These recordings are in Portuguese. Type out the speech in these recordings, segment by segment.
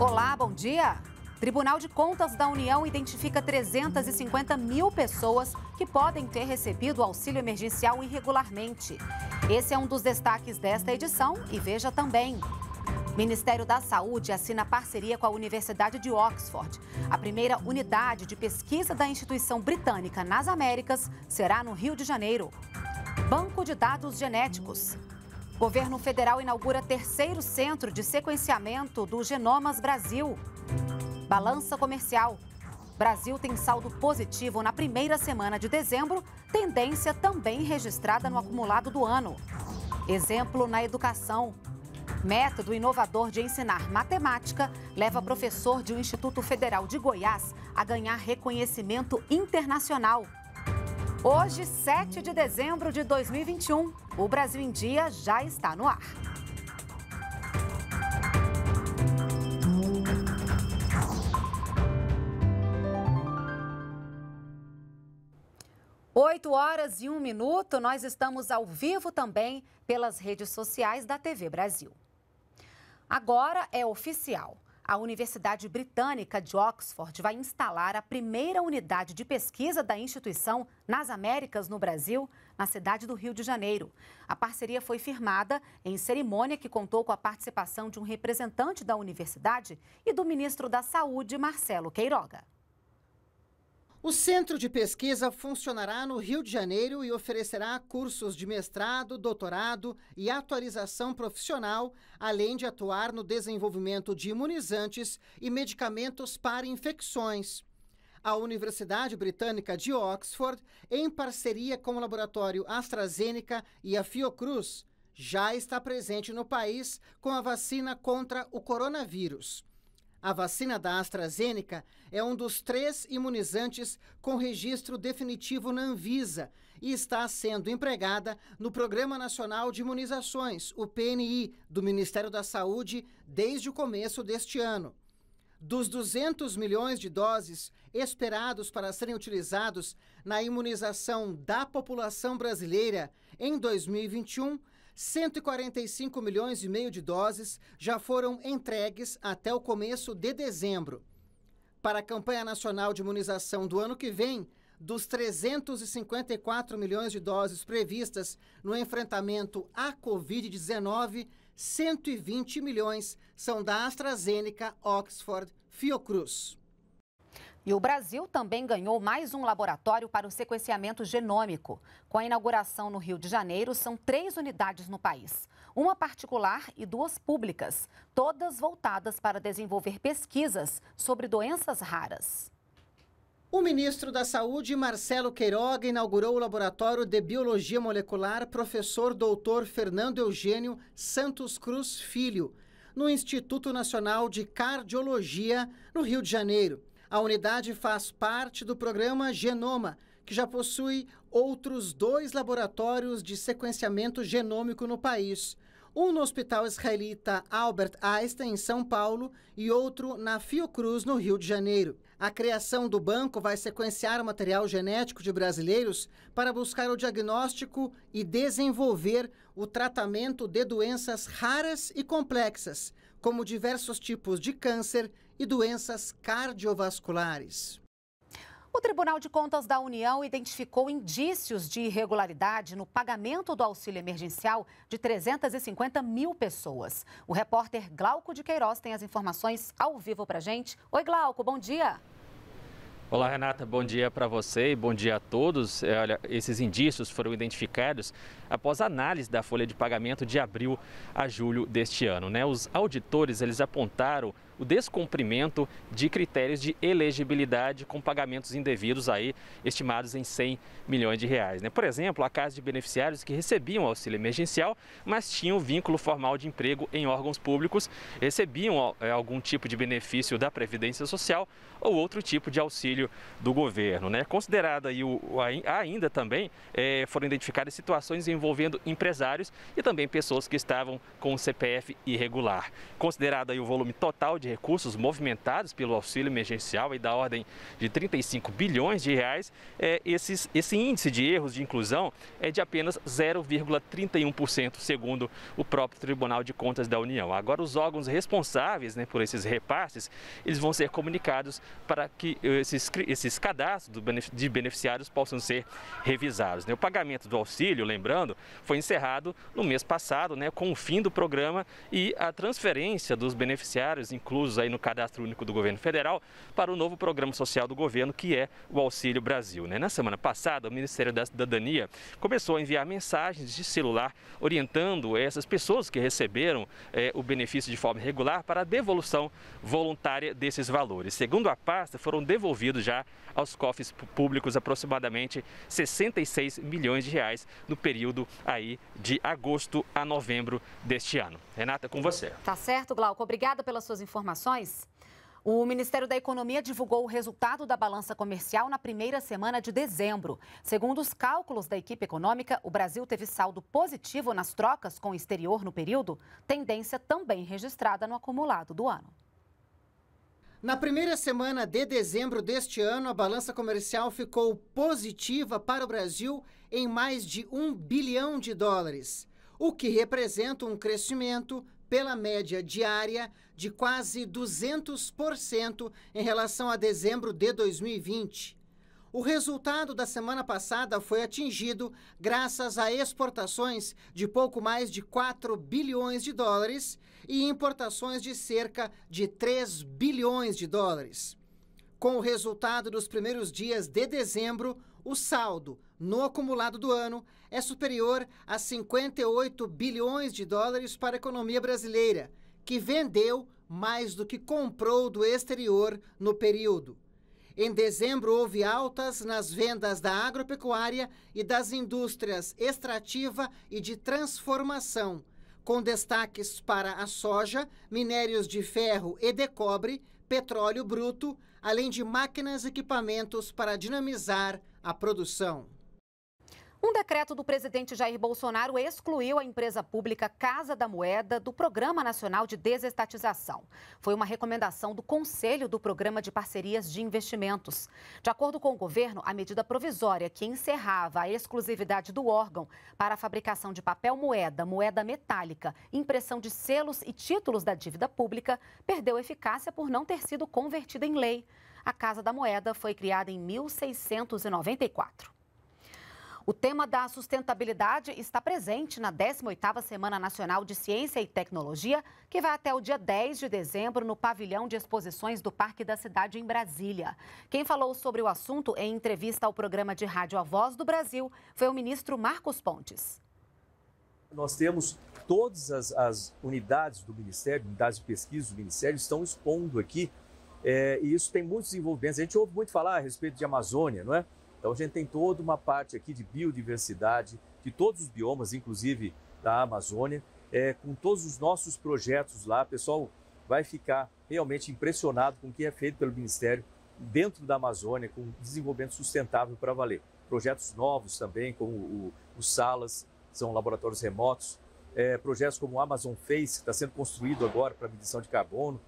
Olá, bom dia. Tribunal de Contas da União identifica 350 mil pessoas que podem ter recebido o auxílio emergencial irregularmente. Esse é um dos destaques desta edição e veja também. Ministério da Saúde assina parceria com a Universidade de Oxford. A primeira unidade de pesquisa da instituição britânica nas Américas será no Rio de Janeiro. Banco de dados genéticos. Governo federal inaugura terceiro centro de sequenciamento do Genomas Brasil. Balança comercial. Brasil tem saldo positivo na primeira semana de dezembro, tendência também registrada no acumulado do ano. Exemplo na educação. Método inovador de ensinar matemática leva professor de um Instituto Federal de Goiás a ganhar reconhecimento internacional. Hoje, 7 de dezembro de 2021, o Brasil em Dia já está no ar. Oito horas e um minuto, nós estamos ao vivo também pelas redes sociais da TV Brasil. Agora é oficial. A Universidade Britânica de Oxford vai instalar a primeira unidade de pesquisa da instituição nas Américas, no Brasil, na cidade do Rio de Janeiro. A parceria foi firmada em cerimônia que contou com a participação de um representante da universidade e do ministro da Saúde, Marcelo Queiroga. O centro de pesquisa funcionará no Rio de Janeiro e oferecerá cursos de mestrado, doutorado e atualização profissional, além de atuar no desenvolvimento de imunizantes e medicamentos para infecções. A Universidade Britânica de Oxford, em parceria com o laboratório AstraZeneca e a Fiocruz, já está presente no país com a vacina contra o coronavírus. A vacina da AstraZeneca é um dos três imunizantes com registro definitivo na Anvisa e está sendo empregada no Programa Nacional de Imunizações, o PNI, do Ministério da Saúde desde o começo deste ano. Dos 200 milhões de doses esperados para serem utilizados na imunização da população brasileira em 2021, 145 milhões e meio de doses já foram entregues até o começo de dezembro. Para a campanha nacional de imunização do ano que vem, dos 354 milhões de doses previstas no enfrentamento à Covid-19, 120 milhões são da AstraZeneca, Oxford, Fiocruz. E o Brasil também ganhou mais um laboratório para o sequenciamento genômico. Com a inauguração no Rio de Janeiro, são três unidades no país: uma particular e duas públicas, todas voltadas para desenvolver pesquisas sobre doenças raras. O ministro da Saúde, Marcelo Queiroga, inaugurou o Laboratório de Biologia Molecular Professor Doutor Fernando Eugênio Santos Cruz Filho, no Instituto Nacional de Cardiologia, no Rio de Janeiro. A unidade faz parte do programa Genoma, que já possui outros dois laboratórios de sequenciamento genômico no país. Um no Hospital Israelita Albert Einstein, em São Paulo, e outro na Fiocruz, no Rio de Janeiro. A criação do banco vai sequenciar o material genético de brasileiros para buscar o diagnóstico e desenvolver o tratamento de doenças raras e complexas, como diversos tipos de câncer e doenças cardiovasculares. O Tribunal de Contas da União identificou indícios de irregularidade no pagamento do auxílio emergencial de 350 mil pessoas. O repórter Glauco de Queiroz tem as informações ao vivo para gente. Oi, Glauco, bom dia. Olá, Renata. Bom dia para você e bom dia a todos. É, olha, esses indícios foram identificados após análise da folha de pagamento de abril a julho deste ano. Né? Os auditores eles apontaram o descumprimento de critérios de elegibilidade com pagamentos indevidos aí estimados em 100 milhões de reais. Né? Por exemplo, a casa de beneficiários que recebiam auxílio emergencial, mas tinham vínculo formal de emprego em órgãos públicos, recebiam é, algum tipo de benefício da Previdência Social ou outro tipo de auxílio do governo. Né? Considerada aí o, ainda também é, foram identificadas situações envolvendo empresários e também pessoas que estavam com o CPF irregular. Considerado aí o volume total de recursos movimentados pelo auxílio emergencial e da ordem de 35 bilhões de reais, é, esses, esse índice de erros de inclusão é de apenas 0,31%, segundo o próprio Tribunal de Contas da União. Agora, os órgãos responsáveis né, por esses repasses, eles vão ser comunicados para que esses, esses cadastros de beneficiários possam ser revisados. Né? O pagamento do auxílio, lembrando, foi encerrado no mês passado, né, com o fim do programa e a transferência dos beneficiários, inclusive inclusos aí no cadastro único do governo federal para o novo programa social do governo, que é o Auxílio Brasil. Né? Na semana passada, o Ministério da Cidadania começou a enviar mensagens de celular orientando essas pessoas que receberam eh, o benefício de forma irregular para a devolução voluntária desses valores. Segundo a pasta, foram devolvidos já aos cofres públicos aproximadamente 66 milhões de reais no período aí de agosto a novembro deste ano. Renata, com você. Tá certo, Glauco. Obrigada pelas suas informações informações? O Ministério da Economia divulgou o resultado da balança comercial na primeira semana de dezembro. Segundo os cálculos da equipe econômica, o Brasil teve saldo positivo nas trocas com o exterior no período, tendência também registrada no acumulado do ano. Na primeira semana de dezembro deste ano, a balança comercial ficou positiva para o Brasil em mais de um bilhão de dólares, o que representa um crescimento pela média diária de quase 200% em relação a dezembro de 2020. O resultado da semana passada foi atingido graças a exportações de pouco mais de 4 bilhões de dólares e importações de cerca de 3 bilhões de dólares. Com o resultado dos primeiros dias de dezembro, o saldo no acumulado do ano é superior a 58 bilhões de dólares para a economia brasileira, que vendeu mais do que comprou do exterior no período. Em dezembro, houve altas nas vendas da agropecuária e das indústrias extrativa e de transformação, com destaques para a soja, minérios de ferro e de cobre, petróleo bruto, além de máquinas e equipamentos para dinamizar a produção. Um decreto do presidente Jair Bolsonaro excluiu a empresa pública Casa da Moeda do Programa Nacional de Desestatização. Foi uma recomendação do Conselho do Programa de Parcerias de Investimentos. De acordo com o governo, a medida provisória que encerrava a exclusividade do órgão para a fabricação de papel moeda, moeda metálica, impressão de selos e títulos da dívida pública perdeu eficácia por não ter sido convertida em lei a Casa da Moeda foi criada em 1694. O tema da sustentabilidade está presente na 18ª Semana Nacional de Ciência e Tecnologia, que vai até o dia 10 de dezembro no pavilhão de exposições do Parque da Cidade em Brasília. Quem falou sobre o assunto em entrevista ao programa de rádio A Voz do Brasil foi o ministro Marcos Pontes. Nós temos todas as, as unidades do Ministério, unidades de pesquisa do Ministério, estão expondo aqui é, e isso tem muitos envolvimentos. A gente ouve muito falar a respeito de Amazônia, não é? Então a gente tem toda uma parte aqui de biodiversidade, de todos os biomas, inclusive da Amazônia, é, com todos os nossos projetos lá. O pessoal vai ficar realmente impressionado com o que é feito pelo Ministério dentro da Amazônia, com desenvolvimento sustentável para valer. Projetos novos também, como o, o Salas, são laboratórios remotos. É, projetos como o Amazon Face, que está sendo construído agora para medição de carbono.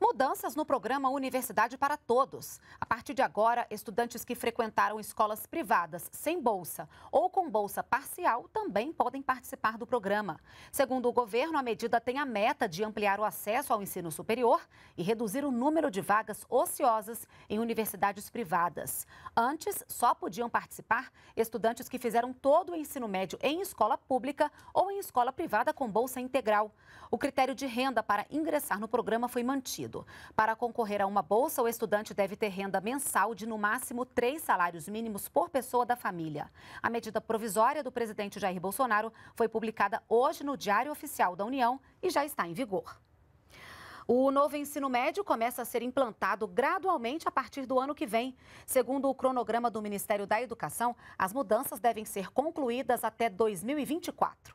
Mudanças no programa Universidade para Todos. A partir de agora, estudantes que frequentaram escolas privadas sem bolsa ou com bolsa parcial também podem participar do programa. Segundo o governo, a medida tem a meta de ampliar o acesso ao ensino superior e reduzir o número de vagas ociosas em universidades privadas. Antes, só podiam participar estudantes que fizeram todo o ensino médio em escola pública ou em escola privada com bolsa integral. O critério de renda para ingressar no programa foi mantido. Para concorrer a uma bolsa, o estudante deve ter renda mensal de no máximo três salários mínimos por pessoa da família. A medida provisória do presidente Jair Bolsonaro foi publicada hoje no Diário Oficial da União e já está em vigor. O novo ensino médio começa a ser implantado gradualmente a partir do ano que vem. Segundo o cronograma do Ministério da Educação, as mudanças devem ser concluídas até 2024.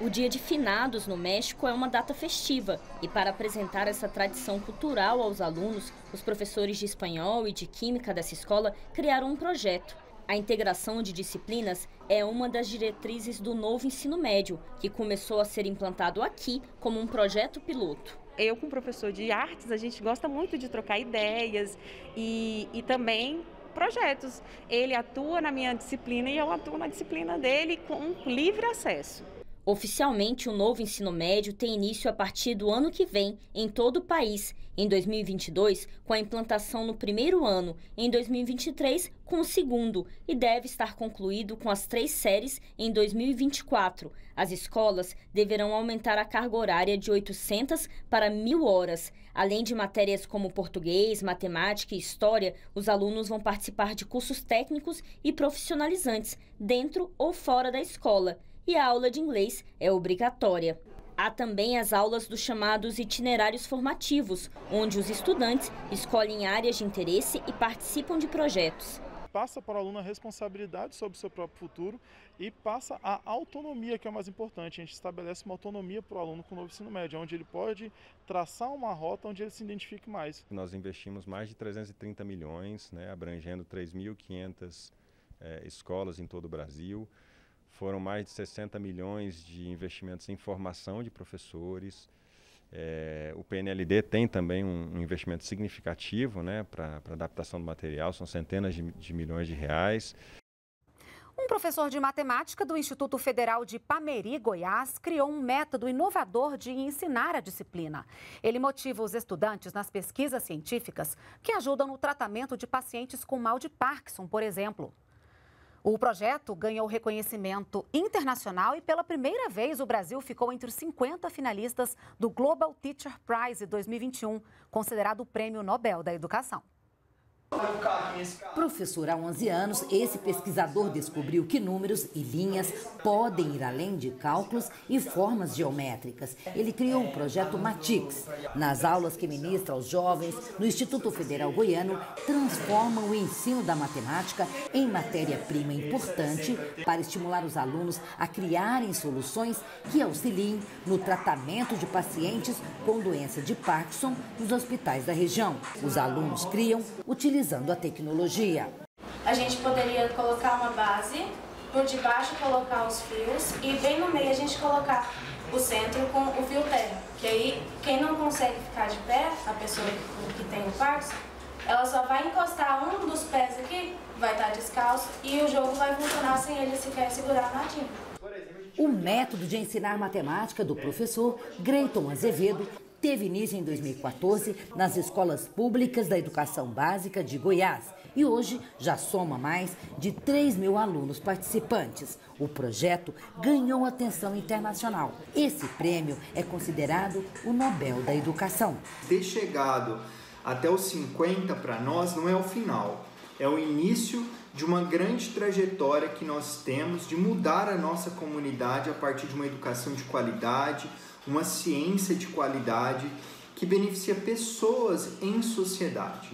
O Dia de Finados no México é uma data festiva e, para apresentar essa tradição cultural aos alunos, os professores de espanhol e de química dessa escola criaram um projeto. A integração de disciplinas é uma das diretrizes do novo ensino médio, que começou a ser implantado aqui como um projeto piloto eu com professor de artes, a gente gosta muito de trocar ideias e, e também projetos. Ele atua na minha disciplina e eu atuo na disciplina dele com livre acesso. Oficialmente, o novo ensino médio tem início a partir do ano que vem em todo o país, em 2022, com a implantação no primeiro ano, em 2023, com o segundo, e deve estar concluído com as três séries em 2024. As escolas deverão aumentar a carga horária de 800 para 1.000 horas. Além de matérias como português, matemática e história, os alunos vão participar de cursos técnicos e profissionalizantes, dentro ou fora da escola e a aula de inglês é obrigatória. Há também as aulas dos chamados itinerários formativos, onde os estudantes escolhem áreas de interesse e participam de projetos. Passa para o aluno a responsabilidade sobre o seu próprio futuro e passa a autonomia, que é o mais importante. A gente estabelece uma autonomia para o aluno com o novo ensino médio, onde ele pode traçar uma rota onde ele se identifique mais. Nós investimos mais de 330 milhões, né, abrangendo 3.500 é, eh, escolas em todo o Brasil. Foram mais de 60 milhões de investimentos em formação de professores. É, o PNLD tem também um, um investimento significativo né, para adaptação do material, são centenas de, de milhões de reais. Um professor de matemática do Instituto Federal de Pameri, Goiás, criou um método inovador de ensinar a disciplina. Ele motiva os estudantes nas pesquisas científicas que ajudam no tratamento de pacientes com mal de Parkinson, por exemplo. O projeto ganhou reconhecimento internacional e, pela primeira vez, o Brasil ficou entre os 50 finalistas do Global Teacher Prize 2021, considerado o Prêmio Nobel da Educação. Professor há 11 anos, esse pesquisador descobriu que números e linhas podem ir além de cálculos e formas geométricas. Ele criou o projeto Matix. Nas aulas que ministra aos jovens no Instituto Federal Goiano, transforma o ensino da matemática em matéria-prima importante para estimular os alunos a criarem soluções que auxiliem no tratamento de pacientes com doença de Parkinson nos hospitais da região. Os alunos criam utilizando utilizando a tecnologia. A gente poderia colocar uma base, por debaixo colocar os fios e bem no meio a gente colocar o centro com o fio terra. Que aí quem não consegue ficar de pé, a pessoa que tem o Parkinson, ela só vai encostar um dos pés aqui, vai estar descalço e o jogo vai funcionar sem ele sequer segurar a timba. O método de ensinar matemática do professor Greiton Azevedo teve início em 2014 nas escolas públicas da educação básica de Goiás e hoje já soma mais de 3 mil alunos participantes. O projeto ganhou atenção internacional. Esse prêmio é considerado o Nobel da Educação. Ter chegado até os 50 para nós não é o final, é o início de uma grande trajetória que nós temos de mudar a nossa comunidade a partir de uma educação de qualidade, uma ciência de qualidade que beneficia pessoas em sociedade.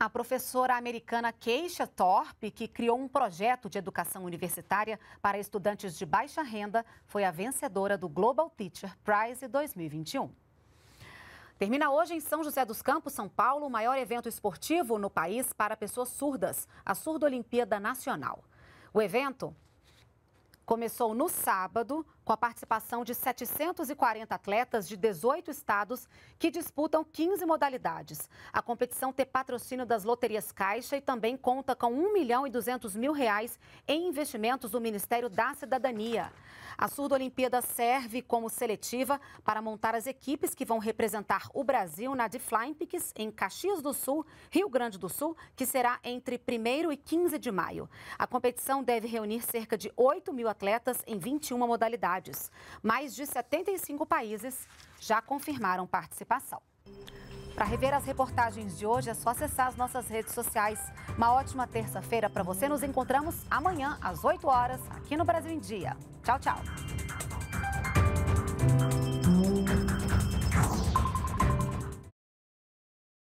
A professora americana Keisha Thorpe, que criou um projeto de educação universitária para estudantes de baixa renda, foi a vencedora do Global Teacher Prize 2021. Termina hoje em São José dos Campos, São Paulo, o maior evento esportivo no país para pessoas surdas, a Surdo Olimpíada Nacional. O evento começou no sábado com a participação de 740 atletas de 18 estados que disputam 15 modalidades. A competição tem patrocínio das loterias Caixa e também conta com 1 milhão e 200 mil reais em investimentos do Ministério da Cidadania. A Surdo Olimpíada serve como seletiva para montar as equipes que vão representar o Brasil na Deflympics em Caxias do Sul, Rio Grande do Sul, que será entre 1 e 15 de maio. A competição deve reunir cerca de 8 mil atletas em 21 modalidades cidades. Mais de 75 países já confirmaram participação. Para rever as reportagens de hoje, é só acessar as nossas redes sociais. Uma ótima terça-feira para você. Nos encontramos amanhã, às 8 horas, aqui no Brasil em Dia. Tchau, tchau.